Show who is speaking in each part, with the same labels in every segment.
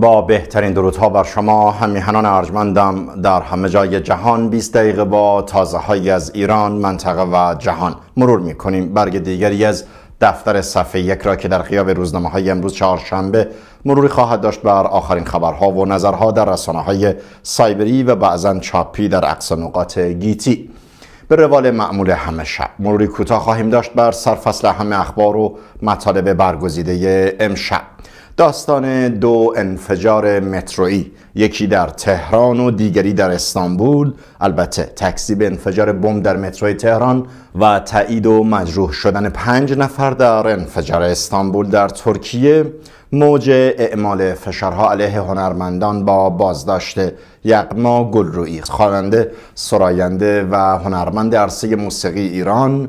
Speaker 1: با بهترین درودها بر شما همیهنان ارجمندم در همه جای جهان 20 دقیقه با تازه های از ایران منطقه و جهان مرور می کنیم برگ دیگری از دفتر صفحه یک را که در خیاب روزنامه های امروز چهارشنبه مروری خواهد داشت بر آخرین خبرها و نظرها در رسانه های سایبری و بعضا چاپی در اقصا نقاط گیتی به روال معمول همه شب مروری کوتاه خواهیم داشت بر سرفصل همه اخبار و مطالب برگزیده امشب داستان دو انفجار مترویی یکی در تهران و دیگری در استانبول البته تکذیب انفجار بمب در متروی تهران و تایید و مجروح شدن پنج نفر در انفجار استانبول در ترکیه موج اعمال فشارها علیه هنرمندان با بازداشت یقما گلرویی خواننده سراینده و هنرمند عرصه موسیقی ایران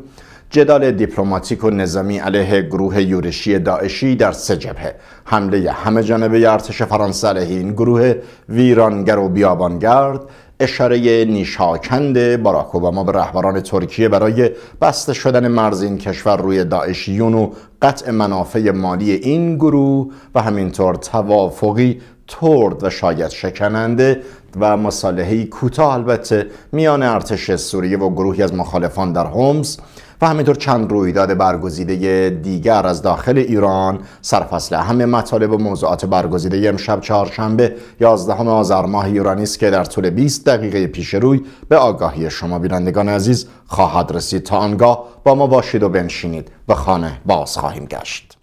Speaker 1: جدال دیپلماتیک و نظامی علیه گروه یورشی داعشی در سه جبهه حمله همه جانبه ارتش فرانسه علیه این گروه ویرانگر و بیابانگرد اشاره نیشاکند باراک اوباما به رهبران ترکیه برای بسته شدن مرز این کشور روی داعشیون و قطع منافع مالی این گروه و همینطور توافقی ترد و شاید شکننده و مصالحه‌ای کوتاه البته میان ارتش سوریه و گروهی از مخالفان در هومس و همینطور چند رویداد برگزیده دیگر از داخل ایران سرفصل همه مطالب و موضوعات برگزیده امشب چهارشنبه 11 آذر ماه ایرانی است که در طول 20 دقیقه پیش روی به آگاهی شما بینندگان عزیز خواهد رسید تا آنگاه با ما باشید و بنشینید به خانه باز خواهیم گشت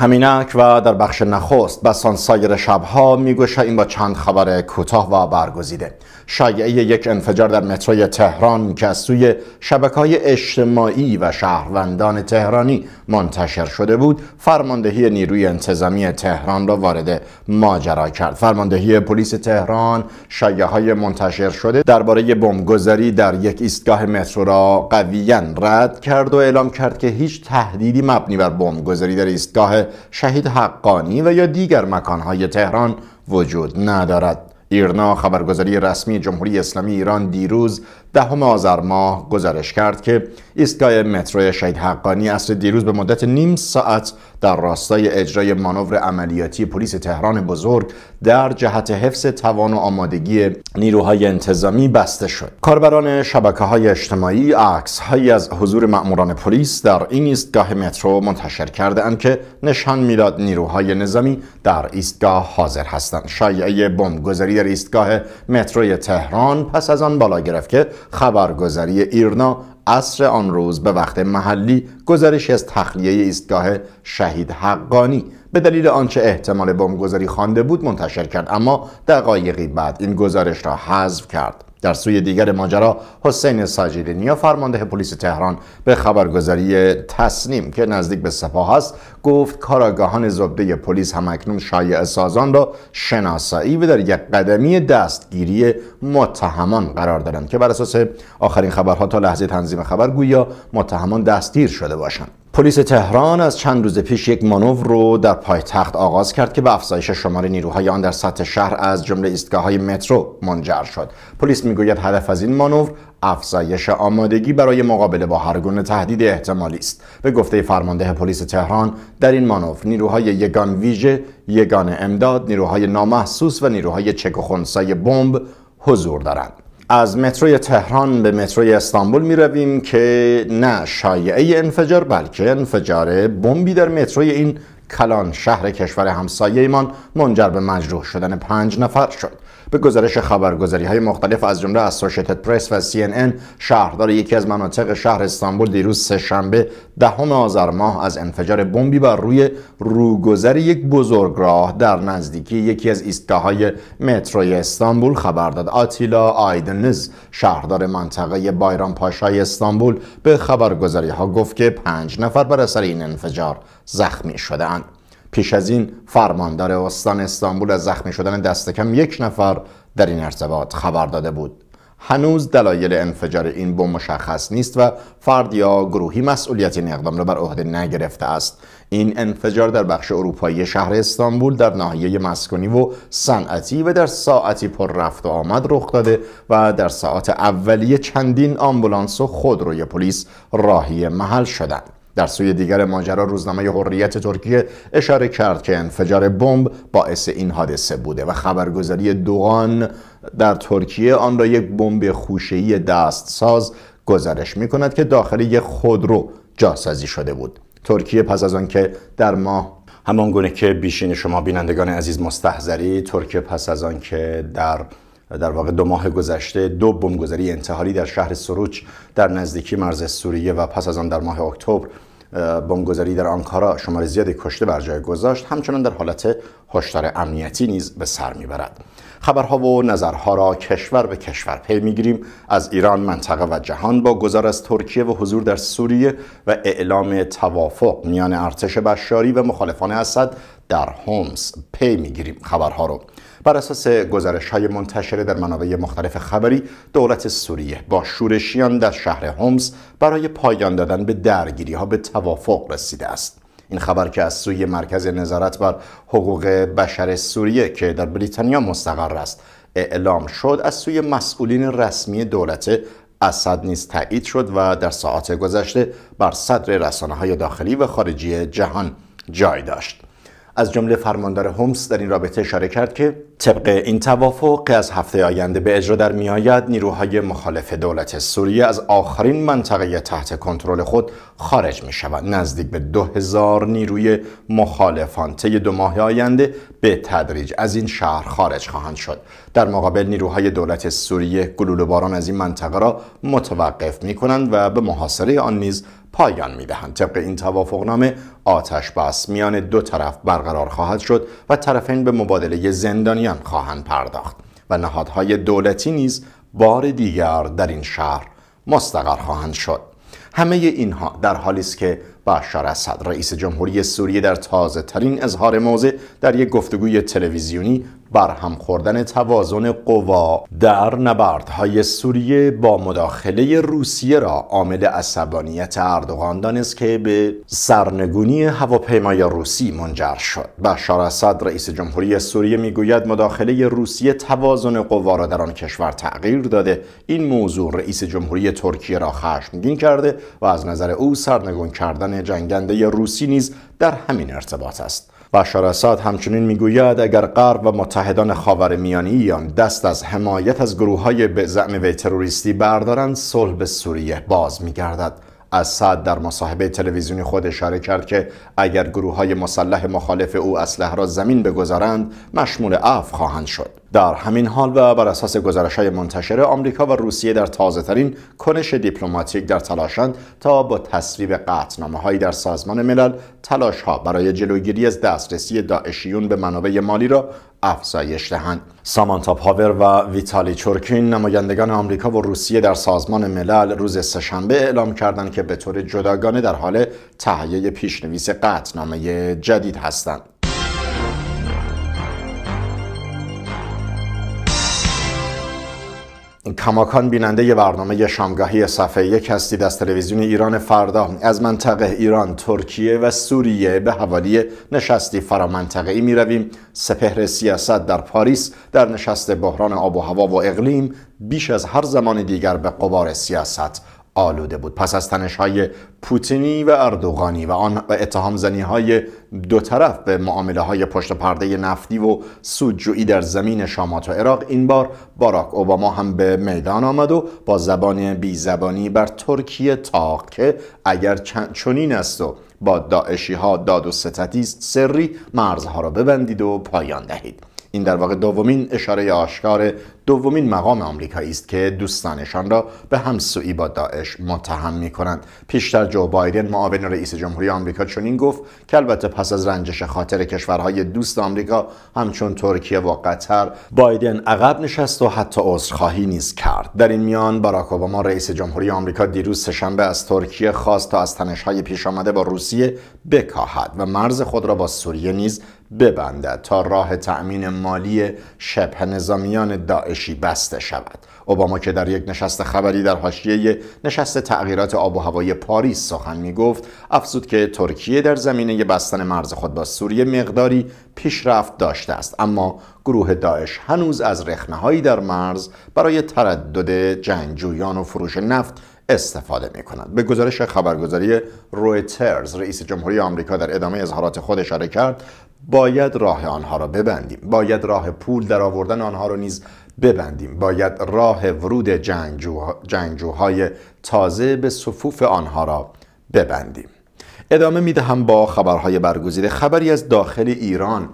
Speaker 1: همینک و در بخش نخست بسان سایر شبها این با چند خبر کوتاه و برگزیده شایعه یک انفجار در متروی تهران که از سوی شبکه اجتماعی و شهروندان تهرانی منتشر شده بود فرماندهی نیروی انتظامی تهران را وارد ماجرا کرد فرماندهی پلیس تهران شایعه های منتشر شده درباره بمبگذاری در یک ایستگاه مترو را قویا رد کرد و اعلام کرد که هیچ تهدیدی مبنی بر بمبگذاری در ایستگاه شهید حقانی و یا دیگر مکانهای تهران وجود ندارد ایرنا خبرگزاری رسمی جمهوری اسلامی ایران دیروز دهم آذر ماه گزارش کرد که ایستگاه مترو شهید حقانی اصر دیروز به مدت نیم ساعت در راستای اجرای مانور عملیاتی پلیس تهران بزرگ در جهت حفظ توان و آمادگی نیروهای انتظامی بسته شد کاربران شبکه های اجتماعی عکس هایی از حضور مأموران پلیس در این ایستگاه مترو منتشر کرده اند که نشان میداد نیروهای نظامی در ایستگاه حاضر هستند شایعه بمبگذاری در ایستگاه متروی تهران پس از آن بالا گرفت که خبرگزاری ایرنا عصر آن روز به وقت محلی گزارش از تخلیه ایستگاه شهید حقانی به دلیل آنچه احتمال بمبگذاری خوانده بود منتشر کرد اما دقایقی بعد این گزارش را حذف کرد در سوی دیگر ماجرا حسین ساجیدی نیا فرمانده پلیس تهران به خبرگزاری تسنیم که نزدیک به سپاه است گفت کاراگاهان زبده پلیس همکنون شایع سازان را شناسایی و در یک قدمی دستگیری متهمان قرار دارند که بر اساس آخرین خبرها تا لحظه تنظیم خبر گویا متهمان دستگیر شده باشند پلیس تهران از چند روز پیش یک مانور رو در پایتخت آغاز کرد که به افزایش شمار نیروهای آن در سطح شهر از جمله های مترو منجر شد. پلیس میگوید هدف از این مانور افزایش آمادگی برای مقابله با هرگونه تهدید احتمالی است. به گفته فرمانده پلیس تهران در این مانور نیروهای یگان ویژه، یگان امداد، نیروهای نامحسوس و نیروهای چک و خونسای بمب حضور دارند. از متروی تهران به متروی استانبول می رویم که نه شایعه انفجار بلکه انفجار بمبی در متروی این کلان شهر کشور همسایه ایمان منجر به مجروح شدن پنج نفر شد به گزارش خبرگزاری های مختلف از جمله اسوشیتد پرس و سی شهردار یکی از مناطق شهر استانبول دیروز سهشنبه دهم آذر ماه از انفجار بمبی بر روی روگذر یک بزرگراه در نزدیکی یکی از ایستگاههای متروی استانبول خبر داد آتیلا آیدنز شهردار منطقه بایران پاشای استانبول به خبرگزاری ها گفت که پنج نفر بر اثر این انفجار زخمی شدهاند. پیش از این فرماندار استان استانبول از زخمی شدن دست کم یک نفر در این ارتباط خبر داده بود هنوز دلایل انفجار این بمب مشخص نیست و فرد یا گروهی مسئولیت این اقدام را بر عهده نگرفته است این انفجار در بخش اروپایی شهر استانبول در ناحیه مسکونی و صنعتی و در ساعتی پر رفت و آمد رخ داده و در ساعت اولیه چندین آمبولانس و خودروی پلیس راهی محل شدند در سوی دیگر ماجرا روزنامه حریت ترکیه اشاره کرد که انفجار بمب باعث این حادثه بوده و خبرگزاری دوغان در ترکیه آن را یک بمب خوشه‌ای دستساز گزارش می‌کند که داخل یک خودرو جاسازی شده بود ترکیه پس از آنکه در ماه همان گونه که بیشین شما بینندگان عزیز مستحضری ترکیه پس از آنکه در در واقع دو ماه گذشته دو بمبگذاری انتحاری در شهر سروچ در نزدیکی مرز سوریه و پس از آن در ماه اکتبر بمبگذاری در آنکارا شمار زیادی کشته بر جای گذاشت همچنان در حالت هشدار امنیتی نیز به سر میبرد خبرها و نظرها را کشور به کشور پی میگیریم از ایران منطقه و جهان با گذار از ترکیه و حضور در سوریه و اعلام توافق میان ارتش بشاری و مخالفان اسد در هومس پی میگیریم خبرها رو بر اساس گزارش های منتشره در منابع مختلف خبری دولت سوریه با شورشیان در شهر هومز برای پایان دادن به درگیری ها به توافق رسیده است این خبر که از سوی مرکز نظارت بر حقوق بشر سوریه که در بریتانیا مستقر است اعلام شد از سوی مسئولین رسمی دولت اسد نیز تایید شد و در ساعات گذشته بر صدر رسانه های داخلی و خارجی جهان جای داشت از جمله فرماندار هومس در این رابطه اشاره کرد که طبق این توافق از هفته آینده به اجرا در میآید نیروهای مخالف دولت سوریه از آخرین منطقه تحت کنترل خود خارج می شود نزدیک به 2000 نیروی مخالفان طی دو ماه آینده به تدریج از این شهر خارج خواهند شد در مقابل نیروهای دولت سوریه گلوله باران از این منطقه را متوقف می کنند و به محاصره آن نیز پایان می دهند طبق این توافقنامه آتش بس میان دو طرف برقرار خواهد شد و طرفین به مبادله زندانیان خواهند پرداخت و نهادهای دولتی نیز بار دیگر در این شهر مستقر خواهند شد همه اینها در حالی است که بشار اسد رئیس جمهوری سوریه در تازه ترین اظهار موضع در یک گفتگوی تلویزیونی بر خوردن توازن قوا در نبردهای سوریه با مداخله روسیه را عامل عصبانیت اردوغان دانست که به سرنگونی هواپیمای روسی منجر شد بشار اسد رئیس جمهوری سوریه میگوید مداخله روسیه توازن قوا را در آن کشور تغییر داده این موضوع رئیس جمهوری ترکیه را خشمگین کرده و از نظر او سرنگون کردن جنگنده روسی نیز در همین ارتباط است بشار اسد همچنین میگوید اگر غرب و متحدان خاورمیانه دست از حمایت از گروه های به زعم وی تروریستی بردارند صلح به سوریه باز میگردد اسد در مصاحبه تلویزیونی خود اشاره کرد که اگر گروه های مسلح مخالف او اسلحه را زمین بگذارند مشمول عفو خواهند شد در همین حال و بر اساس گزارش های منتشر آمریکا و روسیه در تازه ترین کنش دیپلماتیک در تلاشند تا با تصویب قطنامه هایی در سازمان ملل تلاش ها برای جلوگیری از دسترسی داعشیون به منابع مالی را افزایش دهند سامانتا پاور و ویتالی چورکین نمایندگان آمریکا و روسیه در سازمان ملل روز سهشنبه اعلام کردند که به طور جداگانه در حال تهیه پیشنویس قطعنامه جدید هستند کماکان بیننده برنامه شامگاهی صفحه یک هستید از تلویزیون ایران فردا از منطقه ایران، ترکیه و سوریه به حوالی نشستی فرامنطقه ای می رویم سپهر سیاست در پاریس در نشست بحران آب و هوا و اقلیم بیش از هر زمان دیگر به قبار سیاست آلوده بود پس از تنش های پوتینی و اردوغانی و آن اتهام زنی های دو طرف به معامله های پشت پرده نفتی و سودجویی در زمین شامات و عراق این بار باراک اوباما هم به میدان آمد و با زبان بیزبانی بر ترکیه تاق که اگر چنین است و با داعشی ها داد و ستتی سری مرزها را ببندید و پایان دهید این در واقع دومین اشاره آشکار دومین مقام آمریکایی است که دوستانشان را به همسویی با داعش متهم می کنند پیشتر جو بایدن معاون رئیس جمهوری آمریکا چنین گفت که البته پس از رنجش خاطر کشورهای دوست آمریکا همچون ترکیه و قطر بایدن عقب نشست و حتی عذرخواهی نیز کرد در این میان باراک اوباما رئیس جمهوری آمریکا دیروز سهشنبه از ترکیه خواست تا از تنشهای پیش آمده با روسیه بکاهد و مرز خود را با سوریه نیز ببندد تا راه تأمین مالی شبه نظامیان داعشی بسته شود اوباما که در یک نشست خبری در حاشیه نشست تغییرات آب و هوای پاریس سخن می گفت افزود که ترکیه در زمینه بستن مرز خود با سوریه مقداری پیشرفت داشته است اما گروه داعش هنوز از رخنههایی در مرز برای تردد جنگجویان و فروش نفت استفاده می کند به گزارش خبرگزاری رویترز رئیس جمهوری آمریکا در ادامه اظهارات خود اشاره کرد باید راه آنها را ببندیم باید راه پول در آوردن آنها را نیز ببندیم باید راه ورود جنگجو... جنگجوهای تازه به صفوف آنها را ببندیم ادامه می دهم با خبرهای برگزیده خبری از داخل ایران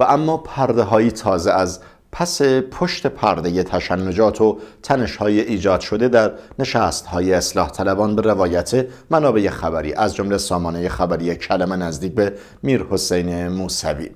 Speaker 1: و اما پرده تازه از پس پشت پرده تشنجات و تنشهای ایجاد شده در های اصلاح طلبان به روایت منابع خبری از جمله سامانه خبری کلمه نزدیک به میر حسین موسوی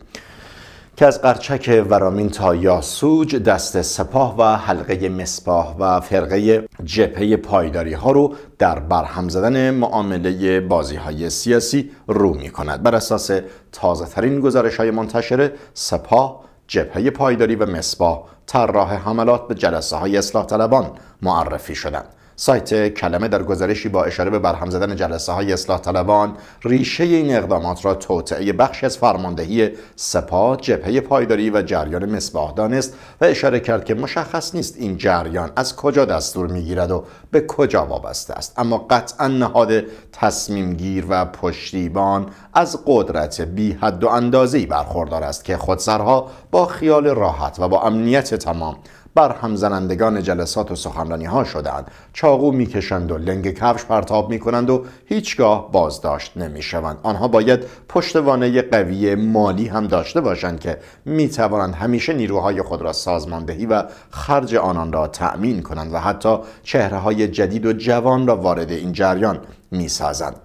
Speaker 1: که از قرچک ورامین تا یاسوج دست سپاه و حلقه مسپاه و فرقه جبهه پایداری ها رو در برهم زدن معامله بازی های سیاسی رو می کند بر اساس تازه ترین گزارش های منتشر سپاه جبهه پایداری و مصباح طراح حملات به جلسه های اصلاح طلبان معرفی شدند سایت کلمه در گزارشی با اشاره به برهم زدن جلسه های اصلاح طلبان ریشه این اقدامات را توطعه بخشی از فرماندهی سپاه جبهه پایداری و جریان مصباح دانست و اشاره کرد که مشخص نیست این جریان از کجا دستور میگیرد و به کجا وابسته است اما قطعا نهاد تصمیمگیر و پشتیبان از قدرت بی حد و اندازه‌ای برخوردار است که خودسرها با خیال راحت و با امنیت تمام بر همزنندگان جلسات و سخنرانی ها شدند چاقو میکشند و لنگ کفش پرتاب میکنند و هیچگاه بازداشت شوند آنها باید پشتوانه قوی مالی هم داشته باشند که می توانند همیشه نیروهای خود را سازماندهی و خرج آنان را تأمین کنند و حتی چهره های جدید و جوان را وارد این جریان می سازند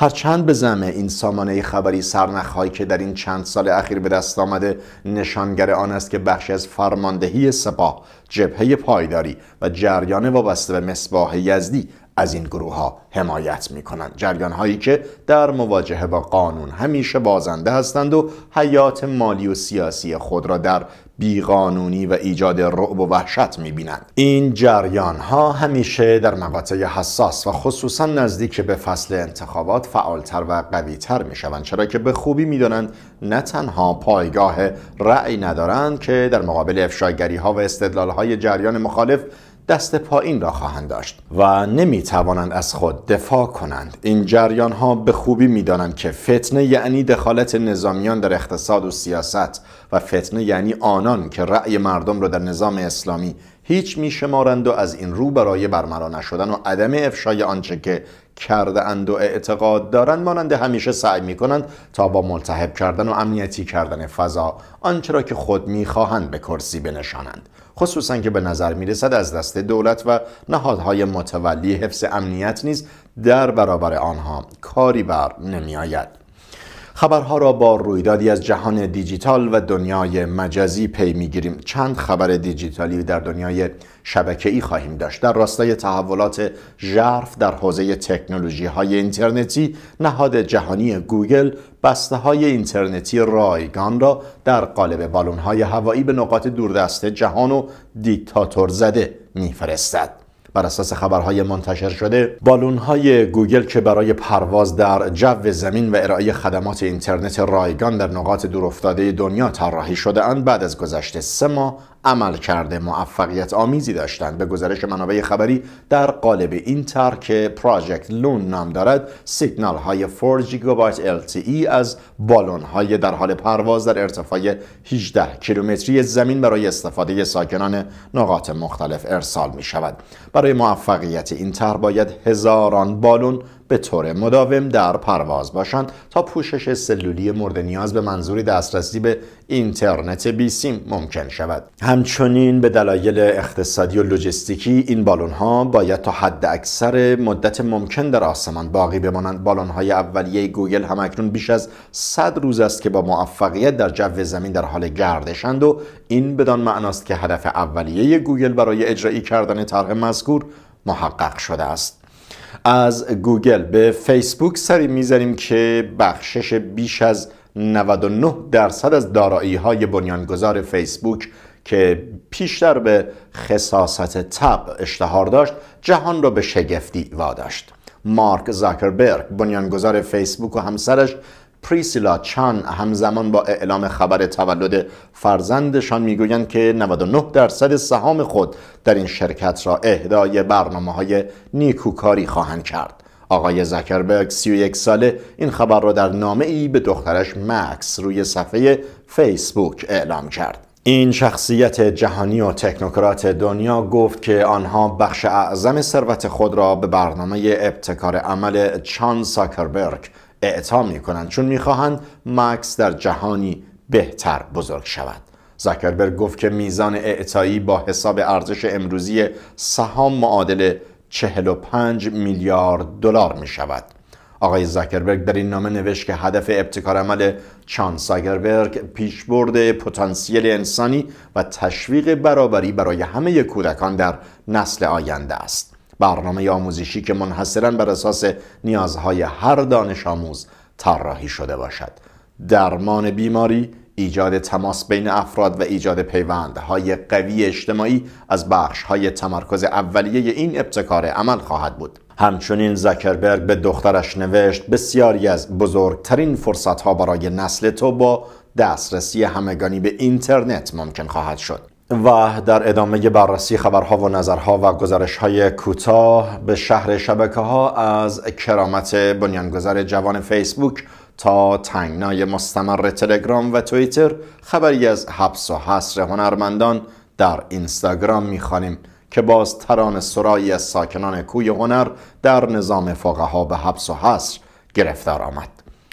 Speaker 1: هرچند به زمه این سامانه خبری سرنخهایی که در این چند سال اخیر به دست آمده نشانگر آن است که بخشی از فرماندهی سپاه جبهه پایداری و جریان وابسته به مصباح یزدی از این گروه ها حمایت می کنند جریان هایی که در مواجهه با قانون همیشه بازنده هستند و حیات مالی و سیاسی خود را در بیقانونی و ایجاد رعب و وحشت میبینند این جریان ها همیشه در مقاطع حساس و خصوصا نزدیک به فصل انتخابات فعالتر و قویتر میشوند چرا که به خوبی میدانند نه تنها پایگاه رأی ندارند که در مقابل افشاگری ها و استدلال های جریان مخالف دست پایین را خواهند داشت و نمی توانند از خود دفاع کنند این جریان ها به خوبی می دانند که فتنه یعنی دخالت نظامیان در اقتصاد و سیاست و فتنه یعنی آنان که رأی مردم را در نظام اسلامی هیچ میشمارند و از این رو برای برملا نشدن و عدم افشای آنچه که کرده اند و اعتقاد دارند مانند همیشه سعی می کنند تا با ملتحب کردن و امنیتی کردن فضا آنچه را که خود میخواهند به کرسی بنشانند خصوصا که به نظر می رسد از دست دولت و نهادهای متولی حفظ امنیت نیز در برابر آنها کاری بر نمی آید. خبرها را با رویدادی از جهان دیجیتال و دنیای مجازی پی میگیریم چند خبر دیجیتالی در دنیای شبکه ای خواهیم داشت در راستای تحولات ژرف در حوزه تکنولوژی های اینترنتی نهاد جهانی گوگل بسته های اینترنتی رایگان را در قالب بالون های هوایی به نقاط دوردست جهان و دیکتاتور زده میفرستد بر اساس خبرهای منتشر شده بالونهای گوگل که برای پرواز در جو زمین و ارائه خدمات اینترنت رایگان در نقاط دورافتاده دنیا طراحی شده اند بعد از گذشت سه ماه عمل کرده موفقیت آمیزی داشتند به گزارش منابع خبری در قالب این تر که پراجکت لون نام دارد سیگنال های 4 گیگابایت LTE از بالون های در حال پرواز در ارتفاع 18 کیلومتری زمین برای استفاده ساکنان نقاط مختلف ارسال می شود برای موفقیت این تر باید هزاران بالون به طور مداوم در پرواز باشند تا پوشش سلولی مورد نیاز به منظوری دسترسی به اینترنت سیم ممکن شود همچنین به دلایل اقتصادی و لوجستیکی این بالون ها باید تا حد اکثر مدت ممکن در آسمان باقی بمانند بالون های اولیه گوگل هم اکنون بیش از 100 روز است که با موفقیت در جو زمین در حال گردشند و این بدان معناست که هدف اولیه گوگل برای اجرایی کردن طرح مذکور محقق شده است از گوگل به فیسبوک سری میزنیم که بخشش بیش از 99 درصد از دارایی های بنیانگذار فیسبوک که پیشتر به خصاصت تب اشتهار داشت جهان را به شگفتی واداشت مارک زاکربرگ بنیانگذار فیسبوک و همسرش پریسیلا چان همزمان با اعلام خبر تولد فرزندشان میگویند که 99 درصد سهام خود در این شرکت را اهدای برنامه های نیکوکاری خواهند کرد آقای زکربرگ 31 ساله این خبر را در نامه ای به دخترش مکس روی صفحه فیسبوک اعلام کرد این شخصیت جهانی و تکنوکرات دنیا گفت که آنها بخش اعظم ثروت خود را به برنامه ابتکار عمل چان ساکربرگ اعطا می کنند چون میخواهند مکس در جهانی بهتر بزرگ شود زکربرگ گفت که میزان اعطایی با حساب ارزش امروزی سهام معادل 45 میلیارد دلار می شود آقای زاکربرگ در این نامه نوشت که هدف ابتکار عمل چان زاکربرگ پیشبرد پتانسیل انسانی و تشویق برابری برای همه کودکان در نسل آینده است برنامه آموزشی که منحصرا بر اساس نیازهای هر دانش آموز طراحی شده باشد درمان بیماری ایجاد تماس بین افراد و ایجاد پیوندهای قوی اجتماعی از بخش های تمرکز اولیه این ابتکار عمل خواهد بود. همچنین زکربرگ به دخترش نوشت بسیاری از بزرگترین فرصت ها برای نسل تو با دسترسی همگانی به اینترنت ممکن خواهد شد. و در ادامه بررسی خبرها و نظرها و گزارشهای کوتاه به شهر شبکه ها از کرامت بنیانگذار جوان فیسبوک تا تنگنای مستمر تلگرام و توییتر خبری از حبس و حصر هنرمندان در اینستاگرام میخوانیم که باز تران سرایی از ساکنان کوی هنر در نظام فقها به حبس و حصر گرفتار آمد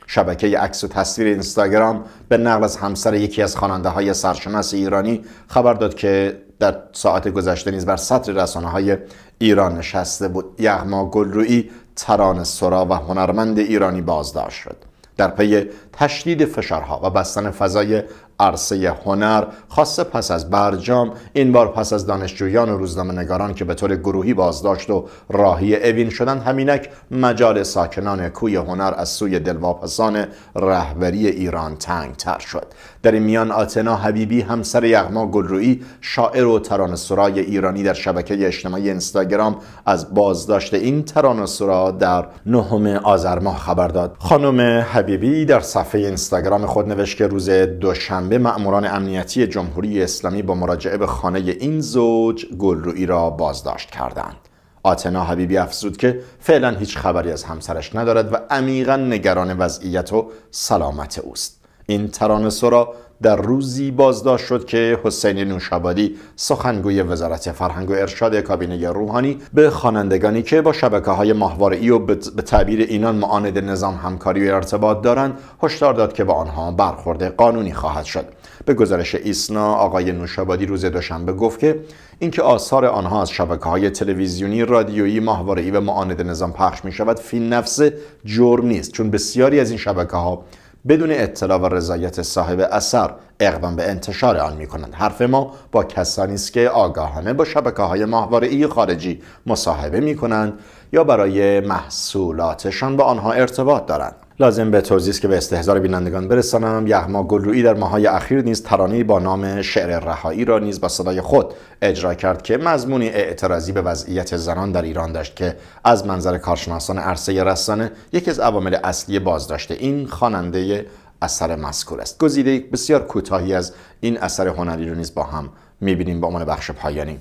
Speaker 1: شبکه عکس و تصویر اینستاگرام به نقل از همسر یکی از خواننده های سرشناس ایرانی خبر داد که در ساعت گذشته نیز بر سطر رسانه های ایران نشسته بود یغما گلرویی تران سرا و هنرمند ایرانی بازداشت شد در پی تشدید فشارها و بستن فضای عرصه هنر خاصه پس از برجام این بار پس از دانشجویان و روزنامه نگاران که به طور گروهی بازداشت و راهی اوین شدن همینک مجال ساکنان کوی هنر از سوی دلواپسان رهبری ایران تنگ تر شد در این میان آتنا حبیبی همسر یغما گلرویی شاعر و ترانه‌سرای ایرانی در شبکه اجتماعی اینستاگرام از بازداشت این ترانه‌سرا در نهم آذر ماه خبر داد خانم حبیبی در صفحه اینستاگرام خود نوشت که روز دوشنبه شنبه مأموران امنیتی جمهوری اسلامی با مراجعه به خانه این زوج گلرویی را بازداشت کردند. آتنا حبیبی افزود که فعلا هیچ خبری از همسرش ندارد و عمیقا نگران وضعیت و سلامت اوست. این ترانه سرا در روزی بازداشت شد که حسین نوشابادی سخنگوی وزارت فرهنگ و ارشاد کابینه روحانی به خوانندگانی که با شبکه های ای و به تعبیر اینان معاند نظام همکاری و ارتباط دارند هشدار داد که با آنها برخورد قانونی خواهد شد به گزارش ایسنا آقای نوشابادی روز دوشنبه گفت که اینکه آثار آنها از شبکه های تلویزیونی، رادیویی، ماهوارهای و معاند نظام پخش می شود فی نفسه جرم نیست چون بسیاری از این شبکه ها بدون اطلاع و رضایت صاحب اثر اقدام به انتشار آن می کنند حرف ما با کسانی است که آگاهانه با شبکه های ای خارجی مصاحبه می کنند یا برای محصولاتشان با آنها ارتباط دارند لازم به توضیح که به استهزار بینندگان برسانم یحما گلرویی در ماهای اخیر نیز ترانه‌ای با نام شعر رهایی را نیز با صدای خود اجرا کرد که مضمونی اعتراضی به وضعیت زنان در ایران داشت که از منظر کارشناسان عرصه رسانه یکی از عوامل اصلی بازداشت این خواننده اثر مذکور است گزیده بسیار کوتاهی از این اثر هنری رو نیز با هم میبینیم با عنوان بخش پایانی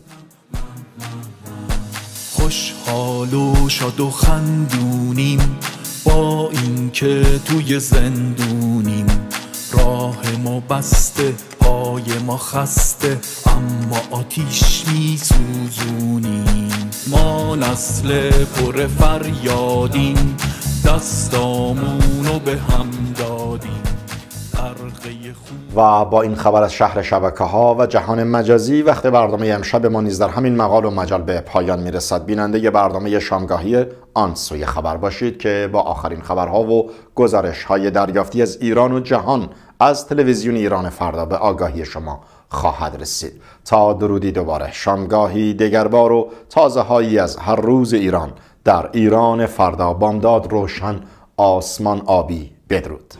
Speaker 1: خوشحال و شاد و خندونیم با اینکه توی زندونیم راه ما بسته پای ما خسته اما آتیش می سوزونیم ما نسل پر فریادیم دستامونو به هم دادیم و با این خبر از شهر شبکه ها و جهان مجازی وقت برنامه امشب ما نیز در همین مقال و مجال به پایان میرسد بیننده برنامه شامگاهی آن سوی خبر باشید که با آخرین خبرها و گزارش های دریافتی از ایران و جهان از تلویزیون ایران فردا به آگاهی شما خواهد رسید تا درودی دوباره شامگاهی دگربار و تازه هایی از هر روز ایران در ایران فردا بامداد روشن آسمان آبی بدرود